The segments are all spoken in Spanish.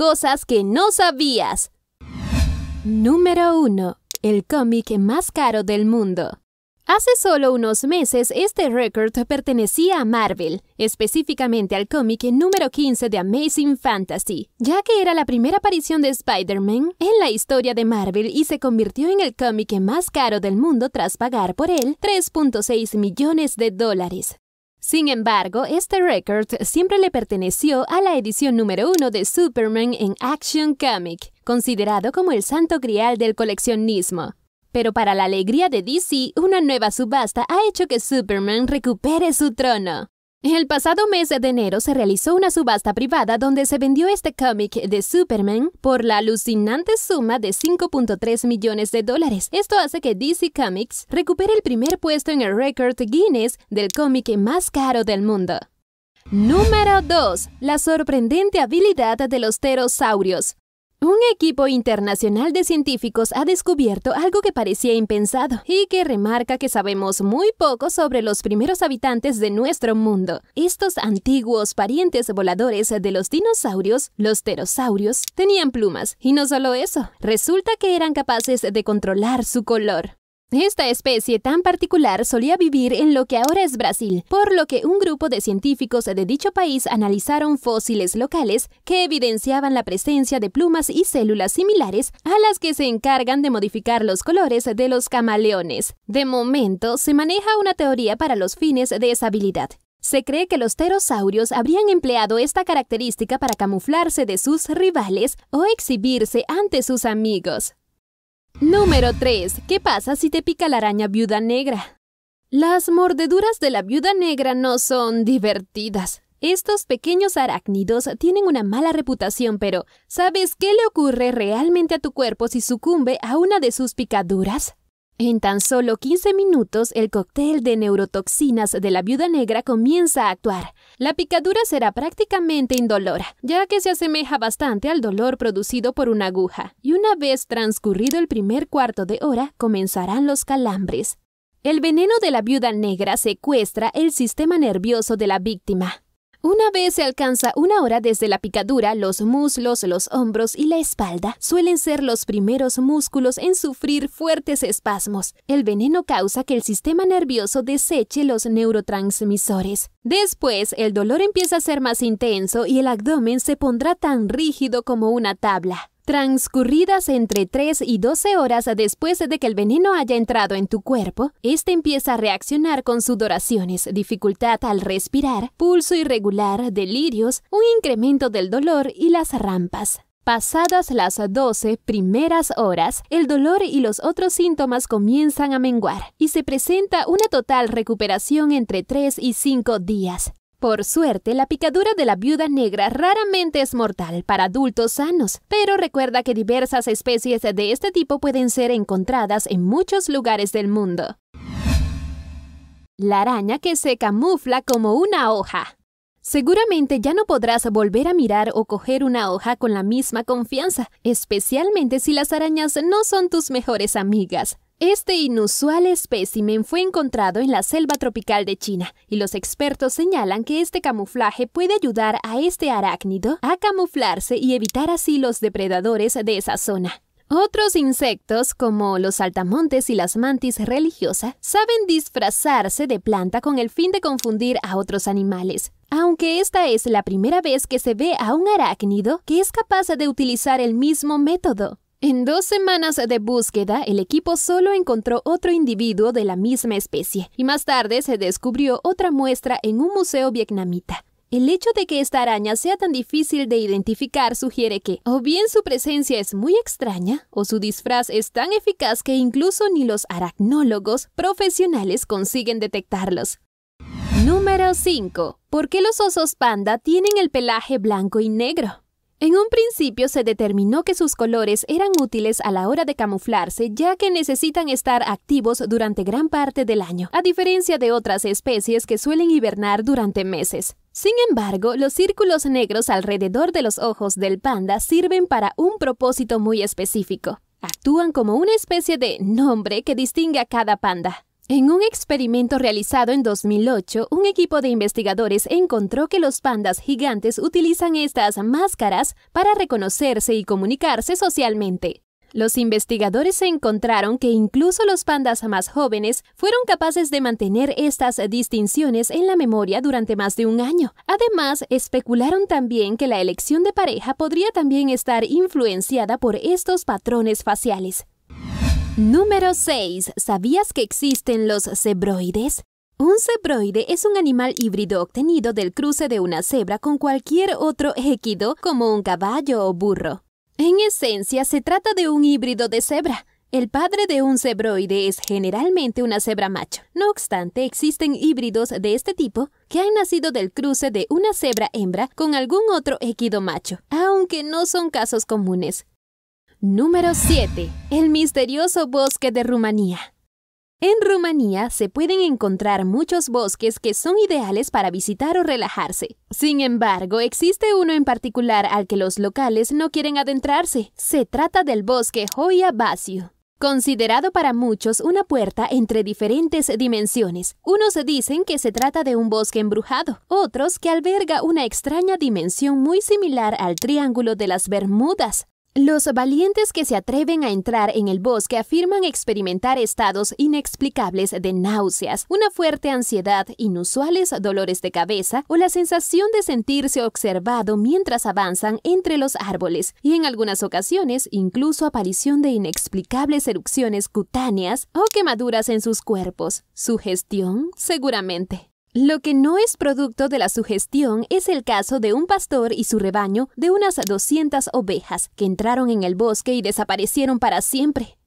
cosas que no sabías. Número 1. El cómic más caro del mundo. Hace solo unos meses este récord pertenecía a Marvel, específicamente al cómic número 15 de Amazing Fantasy, ya que era la primera aparición de Spider-Man en la historia de Marvel y se convirtió en el cómic más caro del mundo tras pagar por él 3.6 millones de dólares. Sin embargo, este récord siempre le perteneció a la edición número uno de Superman en Action Comic, considerado como el santo grial del coleccionismo. Pero para la alegría de DC, una nueva subasta ha hecho que Superman recupere su trono. El pasado mes de enero se realizó una subasta privada donde se vendió este cómic de Superman por la alucinante suma de 5.3 millones de dólares. Esto hace que DC Comics recupere el primer puesto en el récord Guinness del cómic más caro del mundo. Número 2. La sorprendente habilidad de los pterosaurios. Un equipo internacional de científicos ha descubierto algo que parecía impensado y que remarca que sabemos muy poco sobre los primeros habitantes de nuestro mundo. Estos antiguos parientes voladores de los dinosaurios, los pterosaurios, tenían plumas, y no solo eso, resulta que eran capaces de controlar su color. Esta especie tan particular solía vivir en lo que ahora es Brasil, por lo que un grupo de científicos de dicho país analizaron fósiles locales que evidenciaban la presencia de plumas y células similares a las que se encargan de modificar los colores de los camaleones. De momento, se maneja una teoría para los fines de esa habilidad. Se cree que los pterosaurios habrían empleado esta característica para camuflarse de sus rivales o exhibirse ante sus amigos. Número 3. ¿Qué pasa si te pica la araña viuda negra? Las mordeduras de la viuda negra no son divertidas. Estos pequeños arácnidos tienen una mala reputación, pero ¿sabes qué le ocurre realmente a tu cuerpo si sucumbe a una de sus picaduras? En tan solo 15 minutos, el cóctel de neurotoxinas de la viuda negra comienza a actuar. La picadura será prácticamente indolora, ya que se asemeja bastante al dolor producido por una aguja, y una vez transcurrido el primer cuarto de hora, comenzarán los calambres. El veneno de la viuda negra secuestra el sistema nervioso de la víctima, una vez se alcanza una hora desde la picadura, los muslos, los hombros y la espalda suelen ser los primeros músculos en sufrir fuertes espasmos. El veneno causa que el sistema nervioso deseche los neurotransmisores. Después, el dolor empieza a ser más intenso y el abdomen se pondrá tan rígido como una tabla. Transcurridas entre 3 y 12 horas después de que el veneno haya entrado en tu cuerpo, este empieza a reaccionar con sudoraciones, dificultad al respirar, pulso irregular, delirios, un incremento del dolor y las rampas. Pasadas las 12 primeras horas, el dolor y los otros síntomas comienzan a menguar y se presenta una total recuperación entre 3 y 5 días. Por suerte, la picadura de la viuda negra raramente es mortal para adultos sanos, pero recuerda que diversas especies de este tipo pueden ser encontradas en muchos lugares del mundo. La araña que se camufla como una hoja. Seguramente ya no podrás volver a mirar o coger una hoja con la misma confianza, especialmente si las arañas no son tus mejores amigas. Este inusual espécimen fue encontrado en la selva tropical de China y los expertos señalan que este camuflaje puede ayudar a este arácnido a camuflarse y evitar así los depredadores de esa zona. Otros insectos, como los saltamontes y las mantis religiosa, saben disfrazarse de planta con el fin de confundir a otros animales. Aunque esta es la primera vez que se ve a un arácnido que es capaz de utilizar el mismo método. En dos semanas de búsqueda, el equipo solo encontró otro individuo de la misma especie, y más tarde se descubrió otra muestra en un museo vietnamita. El hecho de que esta araña sea tan difícil de identificar sugiere que o bien su presencia es muy extraña o su disfraz es tan eficaz que incluso ni los aracnólogos profesionales consiguen detectarlos. Número 5. ¿Por qué los osos panda tienen el pelaje blanco y negro? En un principio se determinó que sus colores eran útiles a la hora de camuflarse ya que necesitan estar activos durante gran parte del año, a diferencia de otras especies que suelen hibernar durante meses. Sin embargo, los círculos negros alrededor de los ojos del panda sirven para un propósito muy específico. Actúan como una especie de nombre que distingue a cada panda. En un experimento realizado en 2008, un equipo de investigadores encontró que los pandas gigantes utilizan estas máscaras para reconocerse y comunicarse socialmente. Los investigadores encontraron que incluso los pandas más jóvenes fueron capaces de mantener estas distinciones en la memoria durante más de un año. Además, especularon también que la elección de pareja podría también estar influenciada por estos patrones faciales. Número 6. ¿Sabías que existen los cebroides? Un cebroide es un animal híbrido obtenido del cruce de una cebra con cualquier otro equido como un caballo o burro. En esencia se trata de un híbrido de cebra. El padre de un cebroide es generalmente una cebra macho. No obstante, existen híbridos de este tipo que han nacido del cruce de una cebra hembra con algún otro equido macho, aunque no son casos comunes. Número 7. El misterioso bosque de Rumanía. En Rumanía se pueden encontrar muchos bosques que son ideales para visitar o relajarse. Sin embargo, existe uno en particular al que los locales no quieren adentrarse. Se trata del bosque Hoya Basio. Considerado para muchos una puerta entre diferentes dimensiones, unos dicen que se trata de un bosque embrujado, otros que alberga una extraña dimensión muy similar al Triángulo de las Bermudas, los valientes que se atreven a entrar en el bosque afirman experimentar estados inexplicables de náuseas, una fuerte ansiedad, inusuales dolores de cabeza o la sensación de sentirse observado mientras avanzan entre los árboles y en algunas ocasiones incluso aparición de inexplicables erupciones cutáneas o quemaduras en sus cuerpos. Sugestión, seguramente. Lo que no es producto de la sugestión es el caso de un pastor y su rebaño de unas 200 ovejas que entraron en el bosque y desaparecieron para siempre.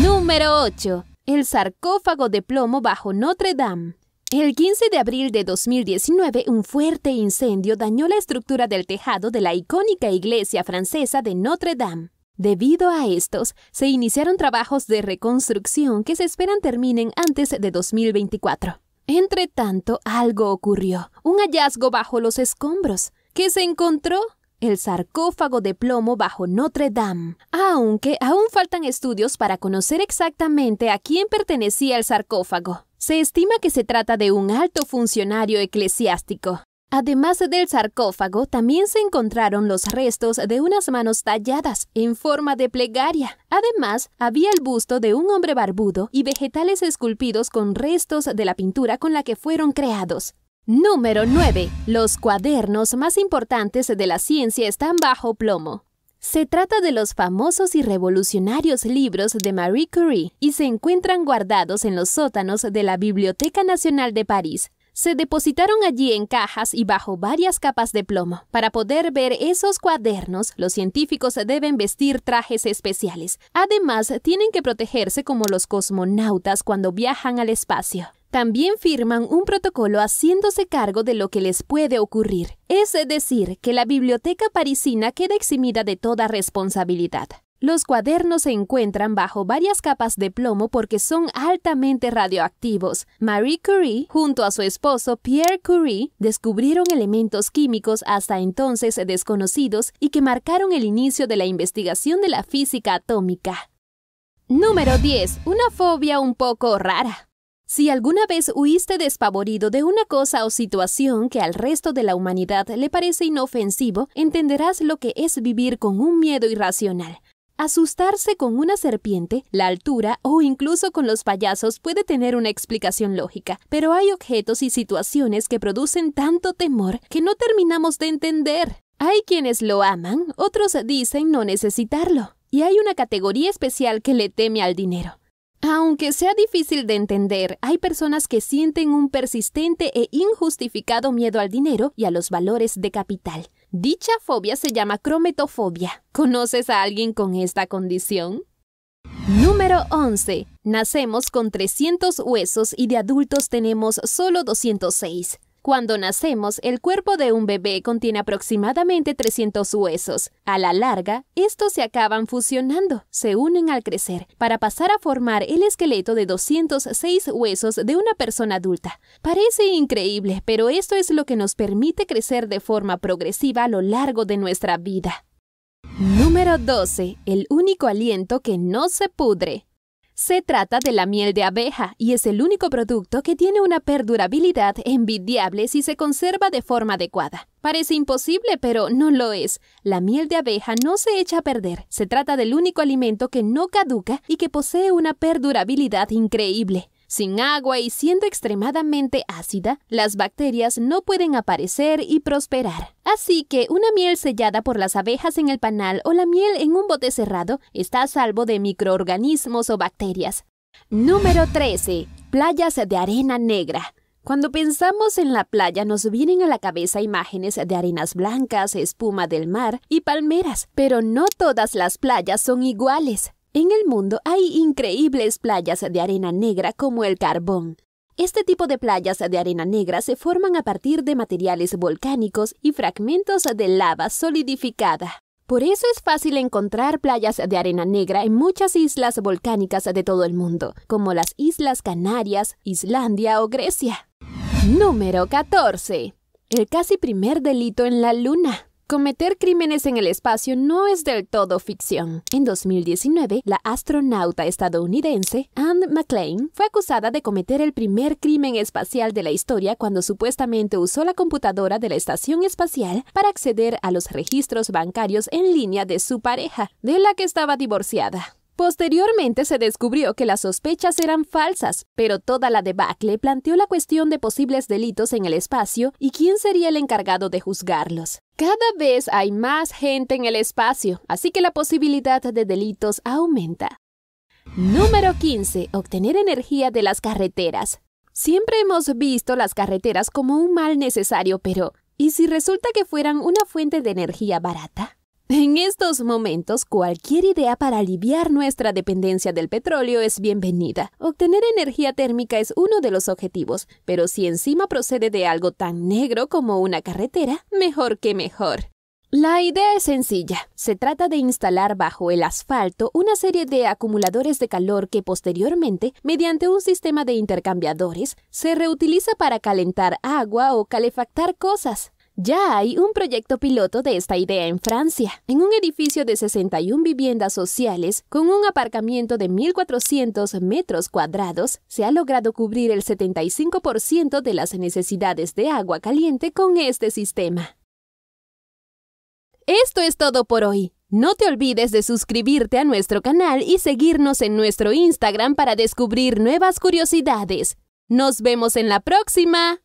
Número 8. El sarcófago de plomo bajo Notre Dame. El 15 de abril de 2019, un fuerte incendio dañó la estructura del tejado de la icónica iglesia francesa de Notre Dame. Debido a estos, se iniciaron trabajos de reconstrucción que se esperan terminen antes de 2024. Entre tanto, algo ocurrió, un hallazgo bajo los escombros, ¿Qué se encontró el sarcófago de plomo bajo Notre Dame, aunque aún faltan estudios para conocer exactamente a quién pertenecía el sarcófago. Se estima que se trata de un alto funcionario eclesiástico. Además del sarcófago, también se encontraron los restos de unas manos talladas en forma de plegaria. Además, había el busto de un hombre barbudo y vegetales esculpidos con restos de la pintura con la que fueron creados. Número 9. Los cuadernos más importantes de la ciencia están bajo plomo. Se trata de los famosos y revolucionarios libros de Marie Curie y se encuentran guardados en los sótanos de la Biblioteca Nacional de París, se depositaron allí en cajas y bajo varias capas de plomo. Para poder ver esos cuadernos, los científicos deben vestir trajes especiales. Además, tienen que protegerse como los cosmonautas cuando viajan al espacio. También firman un protocolo haciéndose cargo de lo que les puede ocurrir, es decir, que la biblioteca parisina queda eximida de toda responsabilidad. Los cuadernos se encuentran bajo varias capas de plomo porque son altamente radioactivos. Marie Curie, junto a su esposo Pierre Curie, descubrieron elementos químicos hasta entonces desconocidos y que marcaron el inicio de la investigación de la física atómica. Número 10. Una fobia un poco rara. Si alguna vez huiste despavorido de una cosa o situación que al resto de la humanidad le parece inofensivo, entenderás lo que es vivir con un miedo irracional. Asustarse con una serpiente, la altura o incluso con los payasos puede tener una explicación lógica, pero hay objetos y situaciones que producen tanto temor que no terminamos de entender. Hay quienes lo aman, otros dicen no necesitarlo, y hay una categoría especial que le teme al dinero. Aunque sea difícil de entender, hay personas que sienten un persistente e injustificado miedo al dinero y a los valores de capital. Dicha fobia se llama crometofobia. ¿Conoces a alguien con esta condición? Número 11. Nacemos con 300 huesos y de adultos tenemos solo 206. Cuando nacemos, el cuerpo de un bebé contiene aproximadamente 300 huesos. A la larga, estos se acaban fusionando, se unen al crecer, para pasar a formar el esqueleto de 206 huesos de una persona adulta. Parece increíble, pero esto es lo que nos permite crecer de forma progresiva a lo largo de nuestra vida. Número 12. El único aliento que no se pudre. Se trata de la miel de abeja y es el único producto que tiene una perdurabilidad envidiable si se conserva de forma adecuada. Parece imposible, pero no lo es. La miel de abeja no se echa a perder. Se trata del único alimento que no caduca y que posee una perdurabilidad increíble. Sin agua y siendo extremadamente ácida, las bacterias no pueden aparecer y prosperar. Así que una miel sellada por las abejas en el panal o la miel en un bote cerrado está a salvo de microorganismos o bacterias. Número 13. Playas de arena negra. Cuando pensamos en la playa nos vienen a la cabeza imágenes de arenas blancas, espuma del mar y palmeras, pero no todas las playas son iguales. En el mundo hay increíbles playas de arena negra como el carbón. Este tipo de playas de arena negra se forman a partir de materiales volcánicos y fragmentos de lava solidificada. Por eso es fácil encontrar playas de arena negra en muchas islas volcánicas de todo el mundo, como las Islas Canarias, Islandia o Grecia. Número 14. El casi primer delito en la Luna. Cometer crímenes en el espacio no es del todo ficción. En 2019, la astronauta estadounidense Anne McLean fue acusada de cometer el primer crimen espacial de la historia cuando supuestamente usó la computadora de la estación espacial para acceder a los registros bancarios en línea de su pareja, de la que estaba divorciada. Posteriormente se descubrió que las sospechas eran falsas, pero toda la debacle planteó la cuestión de posibles delitos en el espacio y quién sería el encargado de juzgarlos. Cada vez hay más gente en el espacio, así que la posibilidad de delitos aumenta. Número 15. Obtener energía de las carreteras. Siempre hemos visto las carreteras como un mal necesario, pero ¿y si resulta que fueran una fuente de energía barata? En estos momentos, cualquier idea para aliviar nuestra dependencia del petróleo es bienvenida. Obtener energía térmica es uno de los objetivos, pero si encima procede de algo tan negro como una carretera, mejor que mejor. La idea es sencilla. Se trata de instalar bajo el asfalto una serie de acumuladores de calor que posteriormente, mediante un sistema de intercambiadores, se reutiliza para calentar agua o calefactar cosas. Ya hay un proyecto piloto de esta idea en Francia, en un edificio de 61 viviendas sociales con un aparcamiento de 1.400 metros cuadrados, se ha logrado cubrir el 75% de las necesidades de agua caliente con este sistema. Esto es todo por hoy. No te olvides de suscribirte a nuestro canal y seguirnos en nuestro Instagram para descubrir nuevas curiosidades. Nos vemos en la próxima.